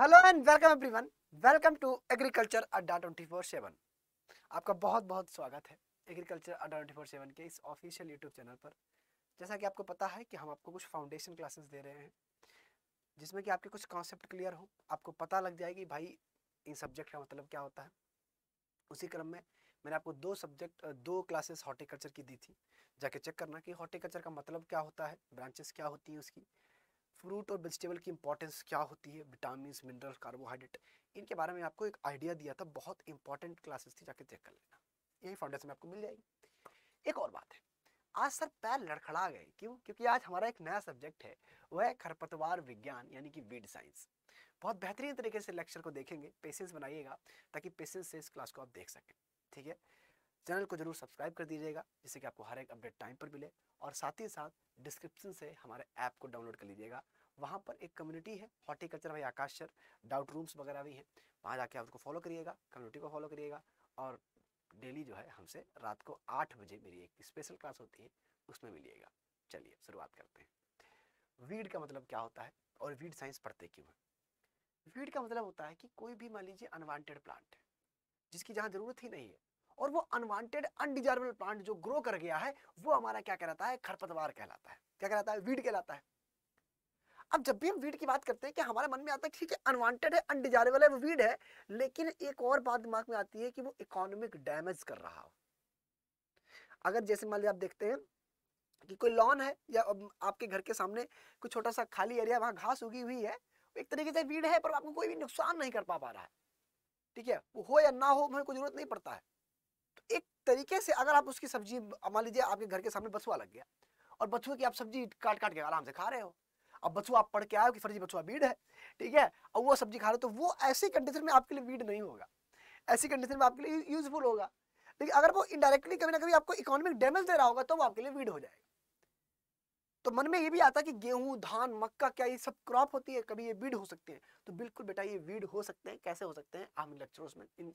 Hello and welcome everyone welcome to agriculture Adda twenty four seven आपका बहुत बहुत स्वागत है agriculture Adda twenty four seven के इस ऑफिशियल यूट्यूब चैनल पर जैसा कि आपको पता है कि हम आपको कुछ फाउंडेशन क्लासेस दे रहे हैं जिसमें कि आपके कुछ कॉन्सेप्ट क्लियर हो आपको पता लग जाएगी भाई इन सब्जेक्ट का मतलब क्या होता है उसी क्रम में मैंने आपको दो सब्जेक्ट दो क्लासेस हॉर्टिकल्चर की दी थी जाके चेक करना कि हॉर्टिकल्चर का मतलब क्या होता है ब्रांचेस क्या होती हैं उसकी फ्रूट और वेजिटेबल की इंपॉर्टेंस क्या होती है विटामिन मिनरल कार्बोहाइड्रेट इनके बारे में आपको एक आइडिया दिया था बहुत इंपॉर्टेंट क्लासेस थी जाके चेक कर लेना यही फाउंडेशन आपको मिल जाएगी एक और बात है आज सर पैर लड़खड़ा गए क्यों क्योंकि आज हमारा एक नया सब्जेक्ट है वह है खरपतवार विज्ञान यानी कि वीड साइंस बहुत बेहतरीन तरीके से लेक्चर को देखेंगे पेशेंस बनाइएगा ताकि पेशेंस से इस क्लास को आप देख सकें ठीक है चैनल को जरूर सब्सक्राइब कर दीजिएगा जिससे कि आपको हर एक अपडेट टाइम पर मिले और साथ ही साथ डिस्क्रिप्शन से हमारे ऐप को डाउनलोड कर लीजिएगा वहाँ पर एक कम्युनिटी है हॉर्टिकल्चर भाई आकाश सर डाउट रूम्स वगैरह भी हैं वहाँ जाके आप उनको फॉलो करिएगा कम्युनिटी को फॉलो करिएगा और डेली जो है हमसे रात को आठ बजे मेरी एक स्पेशल क्लास होती है उसमें मिलिएगा चलिए शुरुआत करते हैं वीड का मतलब क्या होता है और वीड साइंस पढ़ते क्यों है वीड का मतलब होता है कि कोई भी मान लीजिए अनवांटेड प्लांट है जिसकी जहाँ जरूरत ही नहीं है और वो अनवांटेड अनडिजायरेबल प्लांट जो ग्रो कर गया है वो हमारा क्या कहलाता है खरपतवार कहलाता है क्या कहलाता है वीड कहलाता है अब जब भी हम वीड की बात करते हैं कि हमारे मन में आता है ठीक है अनवांटेड है अनडिजायरेबल है वो वीड है लेकिन एक और बात दिमाग में आती है कि वो इकोनॉमिक डैमेज कर रहा हो अगर जैसे मान लीजिए आप देखते हैं कि कोई लॉन है या आपके घर के सामने कोई छोटा सा खाली एरिया वहां घास उगी हुई है एक तरीके से वीड है पर आपको कोई भी नुकसान नहीं कर पा पा रहा है ठीक है वो हो या ना हो हमें कोई जरूरत नहीं पड़ता है तो एक तरीके से अगर आप उसकी सब्जी मान लीजिए आपके घर के सामने बथुआ लग गया और बथुए की आप सब्जी काट काट के आराम से खा रहे हो अब बछुआ आप पढ़ के आयो कि फर्जी बछुआ वीड है ठीक है और वो सब्जी खा रहे हो तो वो ऐसी कंडीशन में आपके लिए वीड नहीं होगा ऐसी कंडीशन में आपके लिए यूजफुल होगा लेकिन अगर वो इनडायरेक्टली कभी ना कभी आपको इकोनॉमिक डैमेज दे रहा होगा तो वो आपके लिए वीड हो जाएगा तो मन में ये भी आता है कि गेहूं धान मक्का क्या ये सब क्रॉप होती है कभी ये वीड हो सकते हैं तो बिल्कुल बेटा ये वीड हो सकते हैं कैसे हो सकते हैं हम लेक्चर्स में इन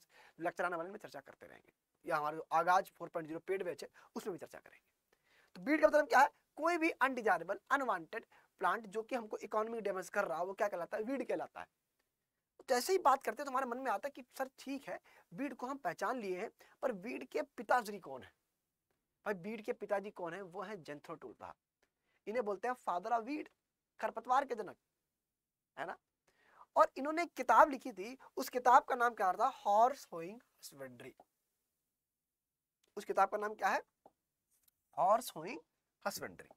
लेक्चर आने वाले में चर्चा करते रहेंगे या हमारे जो Aagaz four point zero paid batch है उसमें भी चर्चा करेंगे तो बीड का मतलब क्या है कोई भी अनडिजायरेबल अनवांटेड प्लांट जो कि हमको इकोनॉमिक डैमेज कर रहा है वो क्या कहलाता है वीड कहलाता है जैसे तो ही बात करते हैं तो हमारे मन में आता है कि सर ठीक है वीड को हम पहचान लिए हैं पर वीड के पिताजी कौन है भाई वीड के पिताजी कौन है वो है जेंथो टूटा इन्हें बोलते हैं फादर ऑफ वीड खरपतवार के जनक है ना और इन्होंने एक किताब लिखी थी उस किताब का नाम क्या था हॉर्स होइंग हस्बेंड्री उस किताब का नाम क्या है हॉर्स होइंग हस्बेंड्री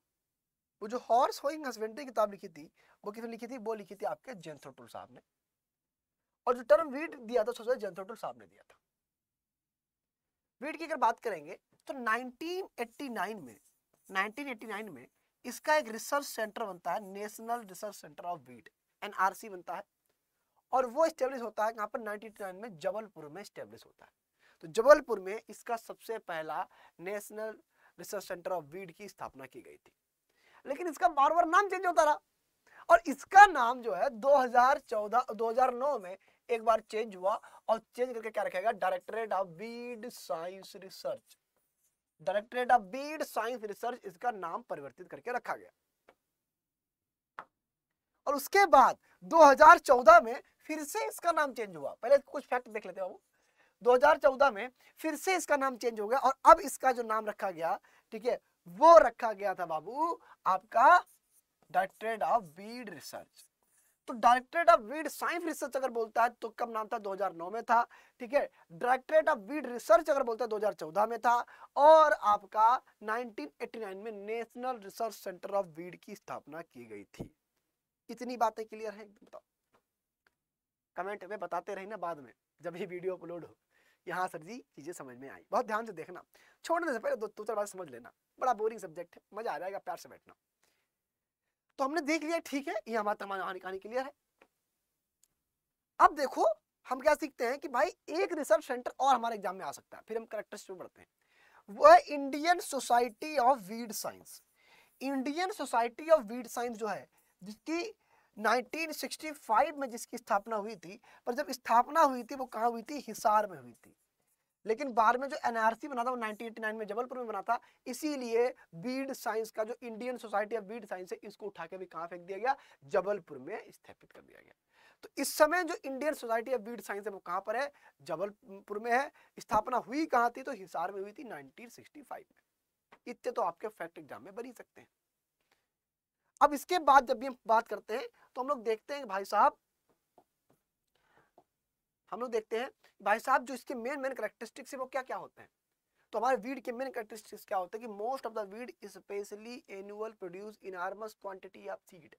वो जो हॉर्स होइंग हस्बेंड्री किताब लिखी थी वो किसने लिखी थी वो लिखी थी आपके जेंथोटुल साहब ने और जो टर्म वीड दिया था सोचा जेंथोटुल साहब ने दिया था वीड की अगर बात करेंगे तो 1989 में 1989 में इसका एक रिसर्च सेंटर बनता है national research centre of weed NRC बनता है और वो स्टेब्लिश होता है यहाँ पर 1989 में जबलपुर में स्टेब्लिश होता है तो जबलपुर में इसका सबसे पहला national research centre of weed की स्थापना की गई थी लेकिन इसका बार बार नाम चेंज होता रहा और इसका नाम जो है 2014 2009 में एक बार चेंज हुआ और चेंज करके क्या रखेगा directorate of weed science research directorate of weed science research इसका नाम परिवर्तित करके रखा गया और उसके बाद 2014 में फिर से इसका नाम चेंज हुआ पहले कुछ फैक्ट देख लेते बाबू 2014 में फिर से इसका नाम चेंज हो गया और अब इसका जो नाम रखा गया ठीक है वो रखा गया था बाबू आपका डायरेक्टरेट ऑफ वीड रिसर्च तो directorate of weed science research अगर बोलता है तो कब नाम था 2009 में था ठीक है डायरेक्टरेट ऑफ वीड रिसर्च अगर बोलता है चौदह में था और आपका 1989 में national research centre of weed की स्थापना की गई थी इतनी बातें क्लियर है बताओ कमेंट में बताते रहे ना बाद में जब ये वीडियो अपलोड हो यहाँ सर जी चीज़ें समझ में आई बहुत ध्यान से देखना छोड़ने से पहले दो दो चार बार समझ लेना बड़ा बोरिंग सब्जेक्ट है मजा आ जाएगा प्यार से बैठना तो हमने देख लिया ठीक है ये हमारा तमाम कहानी क्लियर है अब देखो हम क्या सीखते हैं कि भाई एक रिसर्च सेंटर और हमारे एग्जाम में आ सकता है फिर हम करेक्टर्स पे बढ़ते हैं वो है Indian society of weed science Indian society of weed science जो है जिसकी 1965 में जिसकी स्थापना हुई थी पर जब स्थापना हुई थी वो कहाँ हुई थी हिसार में हुई थी लेकिन बाद में जो एनआरसी बना था वो 1989 में जबलपुर में बना था इसीलिए बीड साइंस का जो Indian society of weed science है इसको उठा के भी कहाँ फेंक दिया गया जबलपुर में स्थापित कर दिया गया तो इस समय जो Indian society of weed science है वो कहाँ पर है जबलपुर में है स्थापना हुई कहाँ थी तो हिसार में हुई थी नाइनटीन में इतने तो आपके फैक्ट एग्जाम में बनी सकते हैं अब इसके बाद जब भी हम बात करते हैं तो हम लोग देखते हैं भाई साहब हम लोग देखते हैं भाई साहब जो इसके मेन मेन करेक्टरिस्टिक्स है वो क्या क्या होते हैं तो हमारे वीड के मेन करेक्टरिस्टिक्स क्या होते हैं कि most of the weed specially annual produce enormous quantity of seed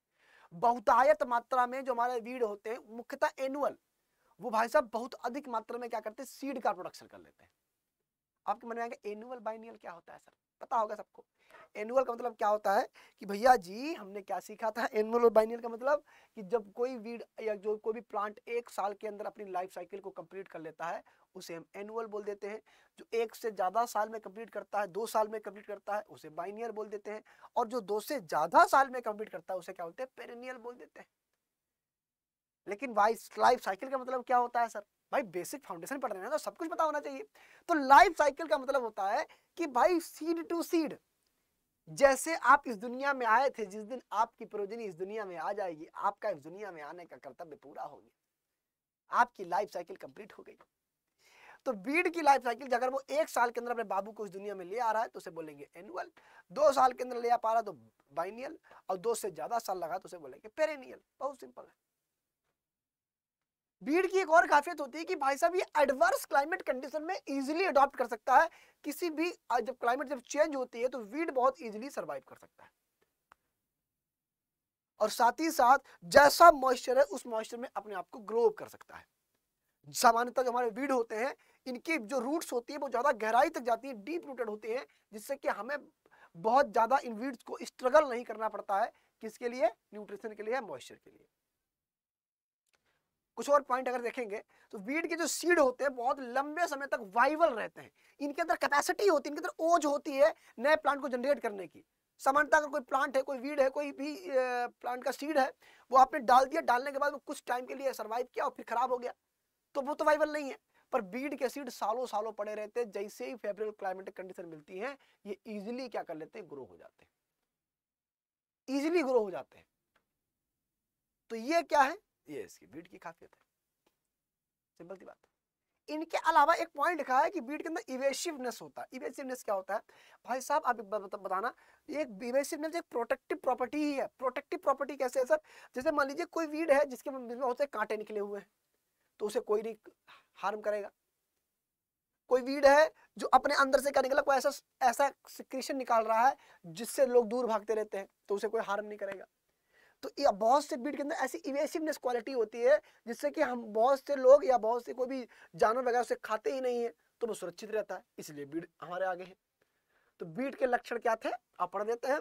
बहुतायत मात्रा में जो हमारे वीड होते हैं मुख्यतः एनुअल वो भाई साहब बहुत अधिक मात्रा में क्या करते हैं सीड का प्रोडक्शन कर लेते हैं आपके मन में आएगा एनुअल बाइनियल क्या होता है सर पता होगा सबको एनुअल का मतलब क्या होता है कि भैया जी हमने क्या सीखा था एनुअल और बाइनियल का मतलब कि जब कोई वीड या जो कोई भी प्लांट एक साल के अंदर अपनी लाइफ साइकिल को कंप्लीट कर लेता है उसे हम एनुअल बोल देते हैं जो एक से ज़्यादा साल में कंप्लीट करता है दो साल में कंप्लीट करता है उसे बाइनियर बोल देते हैं और जो दो से ज़्यादा साल में कंप्लीट करता है उसे क्या बोलते हैं पेरेनियल बोल देते हैं लेकिन वाइस लाइफ साइकिल का मतलब क्या होता है सर भाई बेसिक फाउंडेशन पढ़ रहे हैं ना तो सब कुछ पता होना चाहिए तो लाइफ साइकिल का मतलब होता है कि भाई सीड टू सीड जैसे आप इस दुनिया में आए थे जिस दिन आपकी प्रोजनी इस दुनिया में आ जाएगी आपका इस दुनिया में आने का कर्तव्य पूरा हो गया आपकी लाइफ साइकिल कंप्लीट हो गई तो बीड की लाइफ साइकिल अगर वो एक साल के अंदर अपने बाबू को इस दुनिया में ले आ रहा है तो उसे बोलेंगे एनुअल दो साल के अंदर ले आ पा रहा है तो बाइनियल और दो से ज़्यादा साल लगा तो उसे बोलेंगे पेरेनियल बहुत सिंपल है बीड की एक और खासियत होती है कि भाई साहब ये एडवर्स क्लाइमेट कंडीशन में इजीली अडॉप्ट कर सकता है किसी भी जब क्लाइमेट जब चेंज होती है तो वीड बहुत इजीली सरवाइव कर सकता है और साथ ही साथ जैसा मॉइस्चर है उस मॉइस्चर में अपने आप को ग्रो कर सकता है सामान्यतः जो हमारे वीड होते हैं इनकी जो रूट्स होती है वो ज़्यादा गहराई तक जाती है डीप रूटेड होते हैं जिससे कि हमें बहुत ज़्यादा इन वीड्स को स्ट्रगल नहीं करना पड़ता है किसके लिए न्यूट्रिशन के लिए मॉइस्चर के लिए कुछ और पॉइंट अगर देखेंगे तो वीड के जो सीड होते हैं बहुत लंबे समय तक वाइवल रहते हैं इनके अंदर कैपेसिटी होती है इनके अंदर ओज होती है नए प्लांट को जनरेट करने की समानता अगर कोई प्लांट है कोई वीड है कोई भी प्लांट का सीड है वो आपने डाल दिया डालने के बाद वो कुछ टाइम के लिए सर्वाइव किया और फिर खराब हो गया तो वो तो वाइवल नहीं है पर बीड के सीड सालों सालों पड़े रहते हैं जैसे ही फेवरेबल क्लाइमेटिक कंडीशन मिलती है ये इजिली क्या कर लेते हैं ग्रो हो जाते हैं इजिली ग्रो हो जाते हैं तो ये क्या है ये इसकी बीट की खासियत है सिंपल सी बात इनके अलावा एक पॉइंट लिखा है कि बीट के अंदर इवेसिवनेस होता है इवेसिवनेस क्या होता है भाई साहब आप एक बत, बताना एक इवेसिवनेस एक प्रोटेक्टिव प्रॉपर्टी ही है प्रोटेक्टिव प्रॉपर्टी कैसे है सर जैसे मान लीजिए कोई वीड है जिसके बीच में होते कांटे निकले हुए हैं तो उसे कोई नहीं हार्म करेगा कोई वीड है जो अपने अंदर से क्या निकला कोई ऐसा ऐसा सिक्रीशन निकाल रहा है जिससे लोग दूर भागते रहते हैं तो उसे कोई हार्म नहीं करेगा तो या बहुत से ब्रीड के अंदर ऐसी इवेसिवनेस क्वालिटी होती है जिससे कि हम बहुत से लोग या बहुत से कोई भी जानवर वगैरह उसे खाते ही नहीं है तो वो सुरक्षित रहता है इसलिए ब्रीड हमारे आगे है तो ब्रीड के लक्षण क्या थे आप पढ़ देते हैं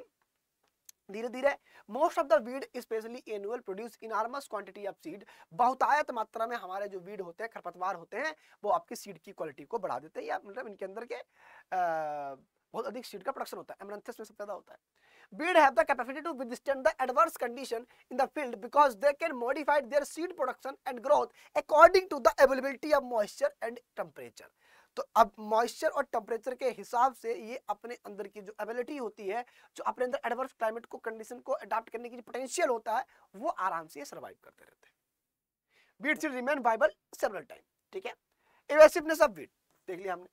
धीरे धीरे most of the weed specially annual produce enormous quantity of seed बहुतायत मात्रा में हमारे जो वीड होते हैं खरपतवार होते हैं वो आपकी सीड की क्वालिटी को बढ़ा देते हैं या मतलब इनके अंदर के आ, बहुत अधिक सीड का प्रोडक्शन होता है एमरथस में सबसे ज्यादा होता है weed have the capacity to withstand the adverse condition in the field because they can modify their seed production and growth according to the availability of moisture and temperature. तो अब मॉइस्चर और टेम्परेचर के हिसाब से ये अपने अंदर की जो एबिलिटी होती है जो अपने अंदर एडवर्स क्लाइमेट को कंडीशन को अडाप्ट करने की जो पोटेंशियल होता है वो आराम से सरवाइव करते रहते हैं weed remain viable several time ठीक है एवेसिवनेस ऑफ बीट देख लिया हमने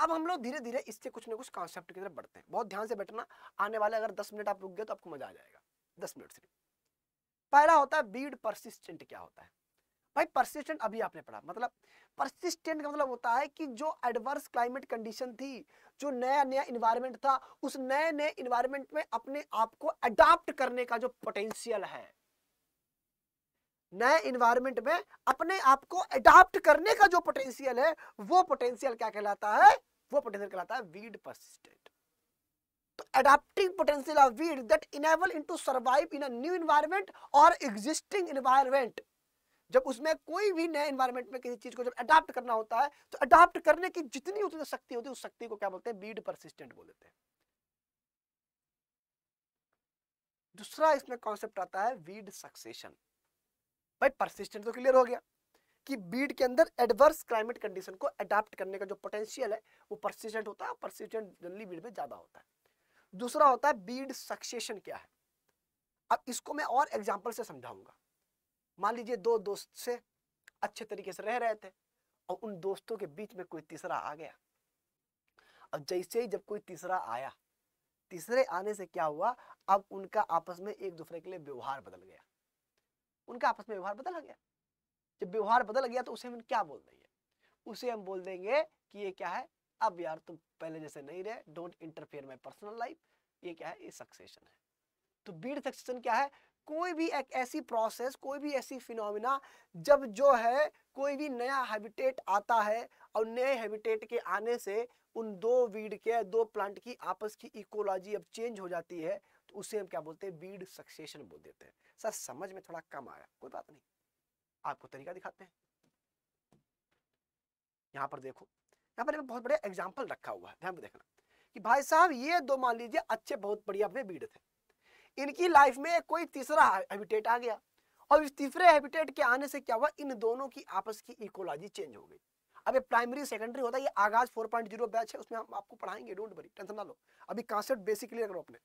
अब हम लोग धीरे धीरे इससे कुछ ना कुछ कॉन्सेप्ट की तरफ बढ़ते हैं बहुत ध्यान से बैठना आने वाले अगर दस मिनट आप रुक गए तो आपको मजा आ जाएगा दस मिनट से पहला होता है बीड परसिस्टेंट क्या होता है भाई परसिस्टेंट अभी आपने पढ़ा मतलब परसिस्टेंट का मतलब होता है कि जो एडवर्स क्लाइमेट कंडीशन थी जो नया नया इन्वायरमेंट था उस नए नए इन्वायरमेंट में अपने आप को अडाप्ट करने का जो पोटेंशियल है नए इन्वायरमेंट में अपने आप को एडाप्ट करने का जो पोटेंशियल है वो पोटेंशियल क्या कहलाता है वो पोटेंशियल कहलाता है वीड परसिस्टेंट तो adapting potential of weed that enable into survive in a new environment और एग्जिस्टिंग इन्वायरमेंट जब उसमें कोई भी नए इन्वायरमेंट में किसी चीज को जब अडाप्ट करना होता है तो अडाप्ट करने की जितनी उतनी शक्ति होती है उस शक्ति को क्या बोलते हैं वीड परसिस्टेंट बोलते हैं दूसरा इसमें कॉन्सेप्ट आता है वीड सक्सेशन भाई परसिस्टेंट तो क्लियर हो गया कि बीड के अंदर एडवर्स क्लाइमेट कंडीशन को अडाप्ट करने का जो पोटेंशियल है वो परसिस्टेंट होता है परसिस्टेंट जल्दी बीड में ज़्यादा होता है दूसरा होता है बीड सक्सेशन क्या है अब इसको मैं और एग्जाम्पल से समझाऊंगा मान लीजिए दो दोस्त से अच्छे तरीके से रह रहे थे और उन दोस्तों के बीच में कोई तीसरा आ गया अब जैसे ही जब कोई तीसरा आया तीसरे आने से क्या हुआ अब उनका आपस में एक दूसरे के लिए व्यवहार बदल गया उनका आपस में व्यवहार बदल गया जब व्यवहार बदल गया तो उसे हम क्या बोल देंगे उसे हम बोल देंगे कि ये क्या है अब यार तुम पहले जैसे नहीं रहे don't interfere my personal life ये क्या है ये सक्सेशन है तो बीड सक्सेशन क्या है कोई भी एक ऐसी प्रोसेस कोई भी ऐसी फिनोमिना जब जो है कोई भी नया हैबिटेट आता है और नए हैबिटेट के आने से उन दो वीड के दो प्लांट की आपस की इकोलॉजी अब चेंज हो जाती है तो उसे हम क्या बोलते हैं बीड सक्सेशन बोल देते हैं सर समझ में थोड़ा कम आया कोई बात नहीं आपको तरीका दिखाते हैं यहाँ पर देखो यहाँ पर बहुत बड़े एग्जाम्पल रखा हुआ है ध्यान देखना कि भाई साहब ये दो मान लीजिए अच्छे बहुत बढ़िया अपने बीड थे इनकी लाइफ में कोई तीसरा हैबिटेट आ गया और इस तीसरे हैबिटेट के आने से क्या हुआ इन दोनों की आपस की इकोलॉजी चेंज हो गई अब ये प्राइमरी सेकेंडरी होता है ये आगाज 4.0 बैच है उसमें हम आपको पढ़ाएंगे डोंट वरी टेंशन ना लो अभी कॉन्सेप्ट बेसिकली रख लो अपने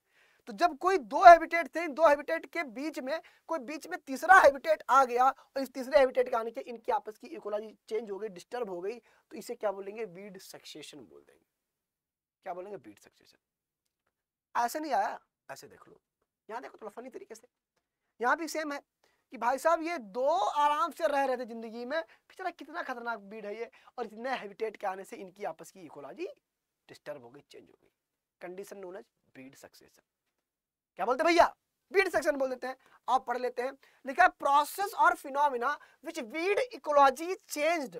तो जब कोई दो हैबिटेट थे इन दो हैबिटेट के बीच में कोई बीच में तीसरा हैबिटेट आ गया और इस तीसरे हैबिटेट के आने के इनकी आपस की इकोलॉजी चेंज हो गई डिस्टर्ब हो गई तो इसे क्या बोलेंगे वीड सक्सेशन बोल देंगे क्या बोलेंगे बीट सक्सेशन ऐसे नहीं आया ऐसे देख लो यहाँ देखो थोड़ा फनी तरीके से यहाँ भी सेम है कि भाई साहब ये दो आराम से रह रहे थे जिंदगी में बेचारा कितना खतरनाक बीड है ये और इतने हैबिटेट के आने से इनकी आपस की इकोलॉजी डिस्टर्ब हो गई चेंज हो गई condition known as weed succession क्या बोलते भैया वीड सेक्शन बोल देते हैं आप पढ़ लेते हैं लिखा है प्रोसेस और phenomena which weed ecology changed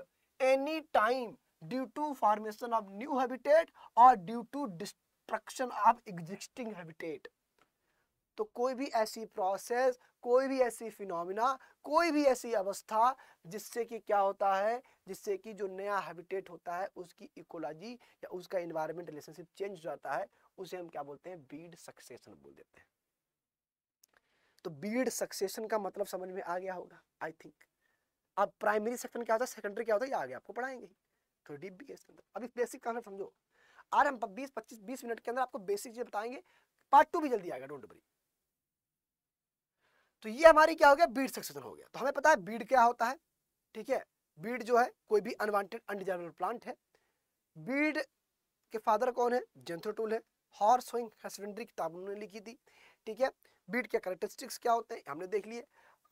any time due to formation of new habitat और due to destruction of existing habitat तो कोई भी ऐसी प्रोसेस कोई भी ऐसी फिनोमिना कोई भी ऐसी अवस्था जिससे कि क्या होता है जिससे कि जो नया हैबिटेट होता है उसकी इकोलॉजी या उसका इन्वायरमेंट रिलेशनशिप चेंज हो जाता है उसे हम क्या बोलते हैं बीड सक्सेशन बोल देते हैं तो बीड सक्सेशन का मतलब समझ में आ गया होगा आई थिंक अब प्राइमरी सेक्शन क्या होता है सेकेंडरी क्या होता है ये आगे आपको पढ़ाएंगे तो डीप बी इसके अंदर अब इस बेसिक कॉन्सेप्ट समझो आर हम बीस पच्चीस बीस मिनट के अंदर आपको बेसिक चीज बताएंगे पार्ट टू भी जल्दी आएगा डोंट वरी तो ये हमारी क्या हो गया बीड सक्सेशन हो गया तो हमें पता है बीड क्या होता है ठीक है बीड जो है कोई भी अनवांटेड अनडिजायरेबल प्लांट है बीड के फादर कौन है जेंथ्रोटूल है हॉर्स सोइंग हस्बेंड्री किताब उन्होंने लिखी थी ठीक है बीट के करेक्टरिस्टिक्स क्या होते हैं हमने देख लिए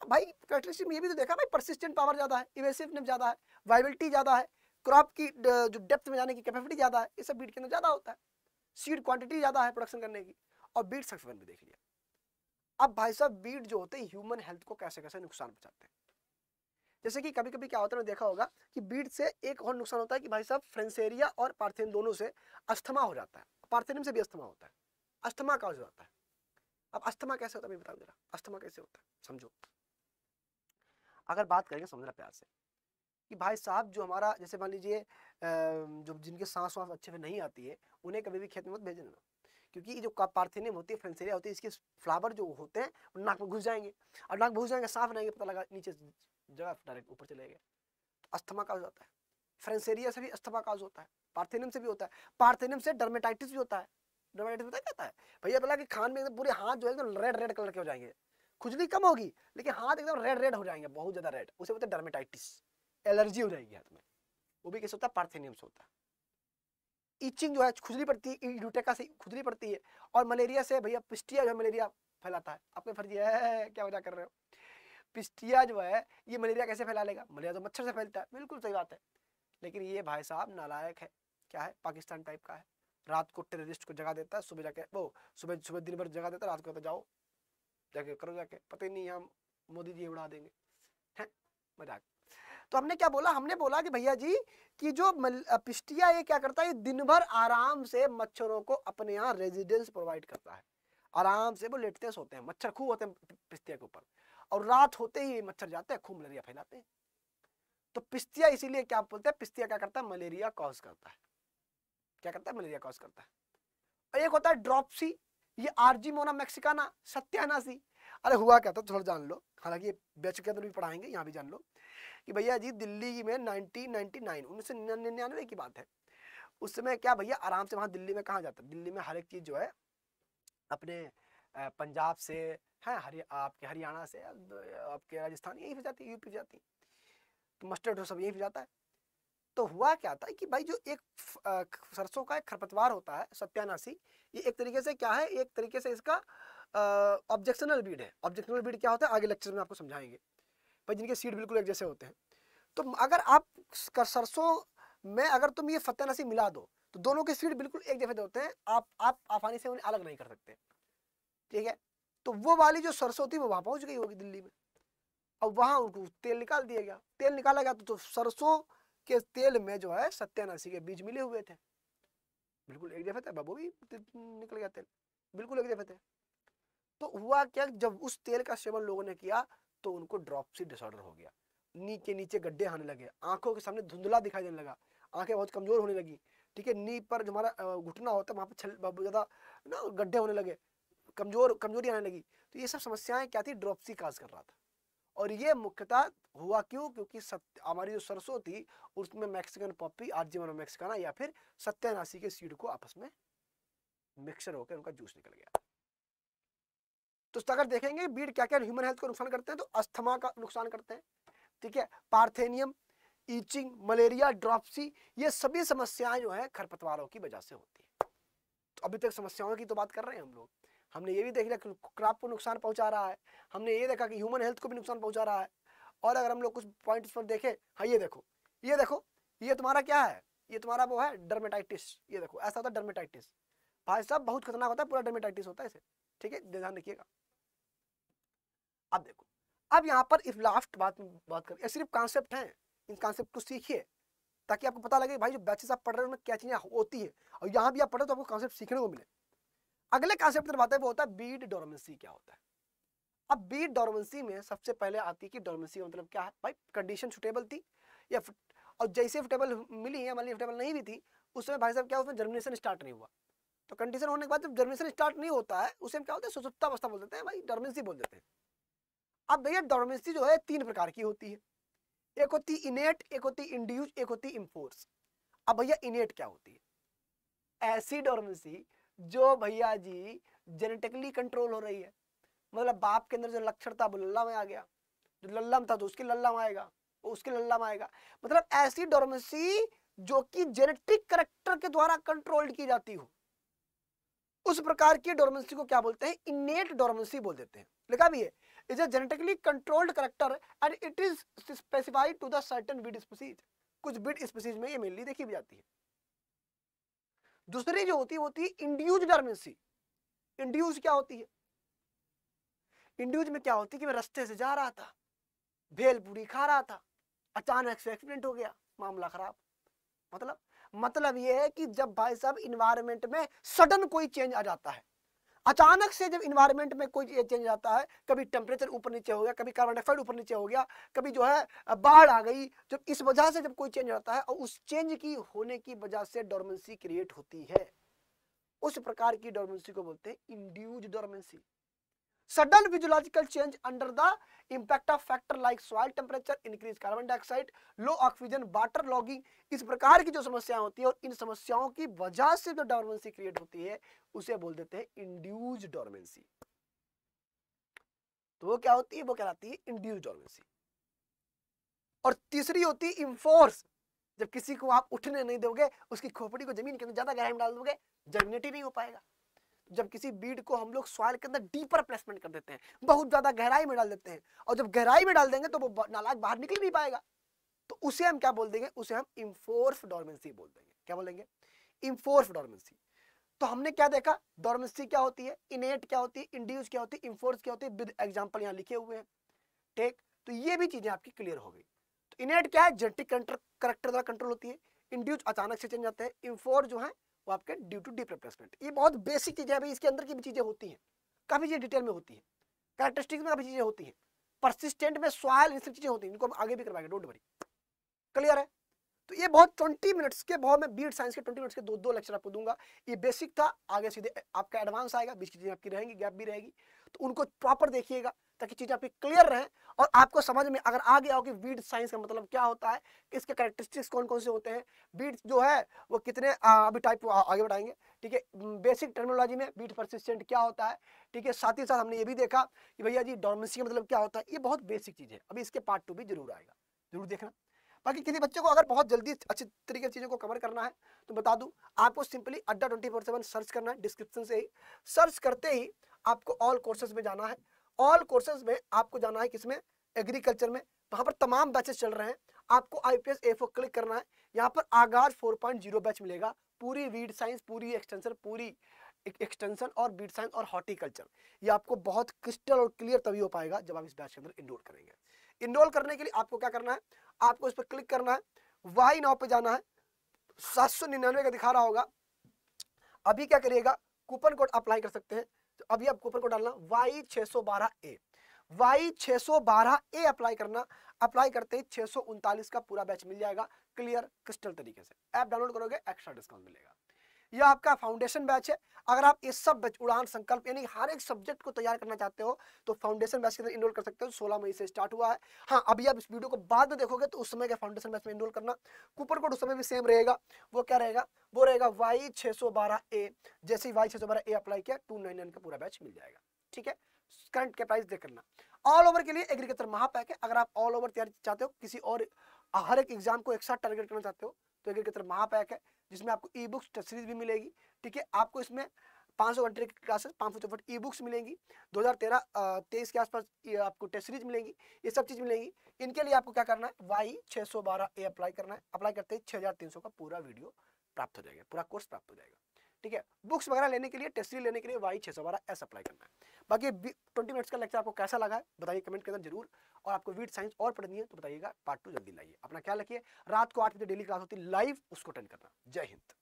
भाई करेक्टरिस्टिक में ये भी तो देखा भाई परसिस्टेंट पावर ज़्यादा है इवेसिवनेस ज़्यादा है वाइबिलिटी ज़्यादा है क्रॉप की जो डेप्थ में जाने की कैपेसिटी ज़्यादा है ये सब बीट के अंदर ज़्यादा होता है सीड क्वांटिटी ज़्यादा है प्रोडक्शन करने की और बीट सक्सेसफुल भी देख लिया अब भाई साहब बीट जो होते हैं ह्यूमन हेल्थ को कैसे कैसे नुकसान पहुँचाते हैं जैसे कि कभी कभी क्या होता है ना देखा होगा कि बीट से एक और नुकसान होता है कि भाई साहब फ्रेंसेरिया और पार्थेन दोनों से अस्थमा हो जाता है पार्थेनियम से भी अस्थमा होता है अस्थमा का हो जाता है अब अस्थमा कैसे होता है बताओ जरा अस्थमा कैसे होता है समझो अगर बात करेंगे समझना प्यार से कि भाई साहब जो हमारा जैसे मान लीजिए जो जिनके सांस वास अच्छे से नहीं आती है उन्हें कभी भी खेत में मत भेजना क्योंकि जो पार्थेनियम होती है फ्रेंसेरिया होती है इसके फ्लावर जो होते हैं नाक में घुस जाएंगे और नाक घुस जाएंगे साफ रहेंगे पता लगा नीचे जगह डायरेक्ट ऊपर चले गए तो अस्थमा काज आता है फ्रेंसेरिया से भी अस्थमा काज होता है पार्थेनियम से भी होता है पार्थेनियम से डर्मेटाइटिस भी होता है डर्मेटाइटिस पता क्या है भैया बोला कि खान में पूरे हाथ जो है रेड रेड कलर के हो जाएंगे खुजली कम होगी लेकिन हाथ एकदम रेड रेड हो जाएंगे बहुत ज़्यादा रेड उसे बोलते हैं डर्मेटाइटिस एलर्जी हो जाएगी हाथ में वो भी कैसे होता है पार्थेनियम से होता है इचिंग जो है खुजली पड़ती है यूटेका से खुजली पड़ती है और मलेरिया से भैया पिस्टिया जो मलेरिया फैलाता है आपने फर्जी है क्या वजह कर रहे हो पिस्टिया जो है ये मलेरिया कैसे फैला लेगा मलेरिया तो मच्छर से फैलता है बिल्कुल सही बात है लेकिन ये भाई साहब नालायक है क्या है पाकिस्तान टाइप का है रात को टेररिस्ट को जगा देता है सुबह जाके वो सुबह सुबह दिन भर जगा देता है रात को कहता जाओ जाके करो जाके पता ही नहीं हम मोदी जी उड़ा देंगे है मजाक तो हमने क्या बोला हमने बोला कि भैया जी कि जो पिस्टिया ये क्या करता है ये दिन भर आराम से मच्छरों को अपने यहाँ रेजिडेंस प्रोवाइड करता है आराम से वो लेटते सोते हैं मच्छर खूब होते हैं पिस्तिया के ऊपर और रात होते ही मच्छर जाते हैं खूब मलेरिया फैलाते हैं तो पिस्तिया इसीलिए क्या बोलते हैं पिस्तिया क्या करता है मलेरिया कॉज करता है क्या करता है मलेरिया कॉज करता है और एक होता है ड्रॉपसी ये आरजी मोना मैक्सिकाना सत्यानासी अरे हुआ क्या था थोड़ा जान लो हालांकि ये बैच के अंदर भी पढ़ाएंगे यहाँ भी जान लो कि भैया जी दिल्ली में नाइनटीन नाइनटी नाइन उन्नीस सौ निन्यानवे की बात है उस समय क्या भैया आराम से वहाँ दिल्ली में कहाँ जाता दिल्ली में हर एक चीज़ जो है अपने पंजाब से हैं हरि आपके हरियाणा से आपके राजस्थान यहीं पर जाती है यूपी जाती तो मस्टर्ड सब यहीं पर जाता है तो हुआ क्या था कि भाई जो एक सरसों का एक खरपतवार होता है सत्यानाशी ये एक तरीके से क्या है एक तरीके से इसका ऑब्जेक्शनल बीड है ऑब्जेक्शनल बीड क्या होता है आगे लेक्चर में आपको समझाएंगे भाई जिनके सीड बिल्कुल एक जैसे होते हैं तो अगर आप सरसों में अगर तुम ये सत्यानाशी मिला दो तो दोनों के सीड बिल्कुल एक जैसे होते हैं आप आप आसानी से उन्हें अलग नहीं कर सकते ठीक है तो वो वाली जो सरसों थी वो वहां पहुंच गई होगी दिल्ली में अब वहां उनको तेल निकाल दिया गया तेल निकाला गया तो, तो सरसों के तेल में जो है सत्यानाशी के बीज मिले हुए थे बिल्कुल एक जफे थे बाबू भी निकल गया तेल बिल्कुल एक जफे थे तो हुआ क्या जब उस तेल का सेवन लोगों ने किया तो उनको ड्रॉपसी डिसऑर्डर हो गया नी के नीचे गड्ढे आने लगे आंखों के सामने धुंधला दिखाई देने लगा आंखें बहुत कमजोर होने लगी ठीक है नी पर जो हमारा घुटना होता है वहां पर ज़्यादा ना गड्ढे होने लगे कमजोर कमजोरी आने लगी तो ये सब समस्याएं क्या थी ड्रॉपसी काज कर रहा था और ये मुख्यतः हुआ क्यों क्योंकि सत्य हमारी जो सरसों थी उसमें मैक्सिकन पॉपी आर्जीवन मैक्सिकाना या फिर सत्यानाशी के सीड को आपस में मिक्सर होकर उनका जूस निकल गया तो अगर देखेंगे बीड क्या क्या ह्यूमन हेल्थ को नुकसान करते हैं तो अस्थमा का नुकसान करते हैं ठीक है पार्थेनियम ईचिंग मलेरिया ड्रॉपसी ये सभी समस्याएं जो है खरपतवारों की वजह से होती है तो अभी तक समस्याओं की तो बात कर रहे हैं हम लोग हमने ये भी देख लिया कि क्रॉप को नुकसान पहुंचा रहा है हमने ये देखा कि ह्यूमन हेल्थ को भी नुकसान पहुंचा रहा है और अगर हम लोग कुछ पॉइंट्स पर देखें हाँ ये देखो ये देखो ये तुम्हारा क्या है ये तुम्हारा वो है डर्मेटाइटिस ये देखो ऐसा होता है डर्मेटाइटिस भाई साहब बहुत खतरनाक होता है पूरा डर्मेटाइटिस होता है इसे ठीक है ध्यान रखिएगा अब देखो अब यहाँ पर इफ लास्ट बात बात करें सिर्फ कॉन्सेप्ट है इन कॉन्सेप्ट को सीखिए ताकि आपको पता लगे भाई जो बैचेस आप पढ़ रहे हो उनमें क्या चीज़ें होती है और यहाँ भी आप पढ़े तो आपको कॉन्सेप्ट सीखने को मिले अगले कॉन्सेप्ट की तरफ है वो होता है बीड डोरमेंसी क्या होता है अब बीड डोरमेंसी में सबसे पहले आती है कि डोरमेंसी मतलब क्या है भाई कंडीशन सुटेबल थी या और जैसे फिटेबल मिली या मतलब ली फिटेबल नहीं भी थी उस समय भाई साहब क्या उसमें जर्मिनेशन स्टार्ट नहीं हुआ तो कंडीशन होने के बाद जब जर्मिनेशन स्टार्ट नहीं होता है उसे हम क्या होते हैं सुसुप्ता अवस्था बोल देते हैं भाई डोरमेंसी बोल देते हैं अब भैया डोरमेंसी जो है तीन प्रकार की होती है एक होती इनेट एक होती इंड्यूज एक होती इम्फोर्स अब भैया इनेट क्या होती है ऐसी डोरमेंसी जो भैया जी जेनेटिकली कंट्रोल हो रही है मतलब बाप के अंदर जो लक्षण था वो लल्ला में आ गया जो लल्लम था तो उसके लल्लम में आएगा उसके लल्लम आएगा मतलब ऐसी डोरमेसी जो कि जेनेटिक करेक्टर के द्वारा कंट्रोल्ड की जाती हो उस प्रकार की डोरमेंसी को क्या बोलते हैं इनेट डोरमेंसी बोल देते हैं लिखा भी है is a genetically controlled character and it is specified to the certain weed species कुछ बीड स्पीसीज में ये मेनली देखी भी जाती है दूसरी जो होती है होती है इंड्यूज डरमेंसी इंड्यूज क्या होती है इंड्यूज में क्या होती है कि मैं रस्ते से जा रहा था पूरी खा रहा था अचानक से एक्सीडेंट हो गया मामला खराब मतलब मतलब यह है कि जब भाई साहब इन्वायरमेंट में सडन कोई चेंज आ जाता है अचानक से जब इन्वायरमेंट में कोई चेंज आता है कभी टेम्परेचर ऊपर नीचे हो गया कभी कार्बन डाइऑक्साइड ऊपर नीचे हो गया कभी जो है बाढ़ आ गई जब इस वजह से जब कोई चेंज आता है और उस चेंज की होने की वजह से डोरमेंसी क्रिएट होती है उस प्रकार की डोरमेंसी को बोलते हैं induced dormancy sudden physiological change under the impact of factor like soil temperature increase carbon dioxide low oxygen water logging इस प्रकार की जो समस्याएं होती है और इन समस्याओं की वजह से जो डॉर्मेंसी क्रिएट होती है उसे बोल देते हैं इंड्यूज डॉर्मेंसी तो वो क्या होती है वो कहलाती है इंड्यूज डॉर्मेंसी और तीसरी होती है इंफोर्स जब किसी को आप उठने नहीं दोगे उसकी खोपड़ी को जमीन के अंदर ज्यादा गहराई में डाल दोगे जर्मिनेट ही नहीं हो पाएगा जब किसी बीड को हम लोग सॉइल के अंदर डीपर प्लेसमेंट कर देते हैं बहुत ज्यादा गहराई में डाल देते हैं और जब गहराई में डाल देंगे तो वो नालाक बाहर निकल नहीं पाएगा तो उसे हम क्या बोल देंगे उसे हम इम्फोर्स डॉर्मेंसी बोल देंगे क्या बोलेंगे इम्फोर्स डॉर्मेंसी तो हमने क्या देखा डॉर्मेंसी क्या होती है इनेट क्या होती है इंड्यूस क्या होती है इम्फोर्स क्या होती है विद एग्जाम्पल यहाँ लिखे हुए हैं ठीक तो ये भी चीजें आपकी क्लियर हो गई तो इनेट क्या है जेनेटिक करेक्टर द्वारा कंट्रोल होती है इंड्यूस अचानक से चेंज आते हैं इम्फोर जो है वो आपके ड्यू टू डीप रिप्लेसमेंट ये बहुत बेसिक चीज़ें अभी इसके अंदर की भी चीज़ें होती हैं काफ़ी चीज़ें डिटेल में होती हैं कैरेक्टरिस्टिक्स में काफ़ी चीज़ें होती हैं परसिस्टेंट में सॉयल इन सब चीज़ें होती हैं इनको आगे भी करवाएंगे डोंट वरी क्लियर है तो ये बहुत ट्वेंटी मिनट्स के बहुत मैं बीट साइंस के ट्वेंटी मिनट्स के दो दो लेक्चर आपको दूंगा ये बेसिक था आगे सीधे आपका एडवांस आएगा बीच की चीज़ें आपकी रहेंगी गैप भी रहेगी तो उनको प्रॉपर देखिएगा ताकि चीजें आपकी क्लियर रहे और आपको समझ में अगर आ गया हो कि बीड साइंस का मतलब क्या होता है इसके करेक्टरिस्टिक्स कौन कौन से होते हैं बीड जो है वो कितने अभी टाइप आगे बढ़ाएंगे ठीक है बेसिक टर्मिनोलॉजी में बीट परसिस्टेंट क्या होता है ठीक है साथ ही साथ हमने ये भी देखा कि भैया जी डोमेंसी का मतलब क्या होता है ये बहुत बेसिक चीज़ है अभी इसके पार्ट टू भी जरूर आएगा जरूर देखना बाकी किसी बच्चे को अगर बहुत जल्दी अच्छे तरीके से चीज़ों को कवर करना है तो बता दूं आपको सिंपली अड्डा ट्वेंटी फोर सेवन सर्च करना है डिस्क्रिप्शन से ही सर्च करते ही आपको ऑल कोर्सेज में जाना है ऑल कोर्सेज में आपको जाना है किसमें एग्रीकल्चर में वहाँ पर तमाम बैचेस चल रहे हैं आपको आई पी एस क्लिक करना है यहाँ पर आगाज 4.0 बैच मिलेगा पूरी वीड साइंस पूरी एक्सटेंशन पूरी एक्सटेंशन e-, और वीड साइंस और हॉर्टिकल्चर ये आपको बहुत क्रिस्टल और क्लियर तभी हो पाएगा जब आप इस बैच के अंदर इनरोल करेंगे इनरोल करने के लिए आपको क्या करना है आपको इस पर क्लिक करना है वाई नाव पर जाना है सात सौ निन्यानवे का दिखा रहा होगा अभी क्या करिएगा कूपन कोड अप्लाई कर सकते हैं अभी आपको ऊपर को डालना वाई छे सौ बारह ए वाई छे सौ बारह ए अप्लाई करना अप्लाई करते ही छे सौ उनतालीस का पूरा बैच मिल जाएगा क्लियर क्रिस्टल तरीके से ऐप डाउनलोड करोगे एक्स्ट्रा डिस्काउंट मिलेगा यह आपका फाउंडेशन बैच है अगर आप इस सब बैच उड़ान संकल्प यानी हर एक सब्जेक्ट को तैयार करना चाहते हो तो फाउंडेशन बैच के अंदर इनरोल कर सकते हो 16 मई से स्टार्ट हुआ है हाँ अभी आप इस वीडियो को बाद में देखोगे तो उस समय के फाउंडेशन बैच में इनरोल करना कूपन कोड उस समय भी सेम रहेगा वो क्या रहेगा वो रहेगा वाई छः सौ ए जैसे वाई ए अप्लाई किया टू का पूरा बैच मिल जाएगा ठीक है करंट के प्राइस देख करना ऑल ओवर के लिए एग्रीकल्चर महापैक है अगर आप ऑल ओवर तैयारी चाहते हो किसी और हर एक एग्जाम को एक साथ टारगेट करना चाहते हो तो एग्रीकल्चर महापैक है जिसमें आपको ई बुक्स टेस्ट सीरीज भी मिलेगी ठीक है आपको इसमें पाँच सौ घंटे की क्लासेस पाँच सौ चौपट ई बुक्स मिलेंगी 2013 तेईस के आसपास आपको टेस्ट सीरीज मिलेंगी ये सब चीज़ मिलेंगी इनके लिए आपको क्या करना है वाई छः सौ बारह ए अप्लाई करना है अप्लाई करते ही छः हज़ार तीन सौ का पूरा वीडियो प्राप्त हो जाएगा पूरा कोर्स प्राप्त हो जाएगा ठीक है बुक्स वगैरह लेने के लिए टेस्टरी लेने के लिए वाई छः सौ बारह एस अप्लाई करना है बाकी ट्वेंटी मिनट्स का लेक्चर आपको कैसा लगा है बताइए कमेंट के अंदर जरूर और आपको वीट साइंस और पढ़नी है तो बताइएगा पार्ट टू जल्दी लाइए अपना ख्याल रखिए रात को आठ बजे डेली क्लास होती है लाइव उसको अटेंड करना जय हिंद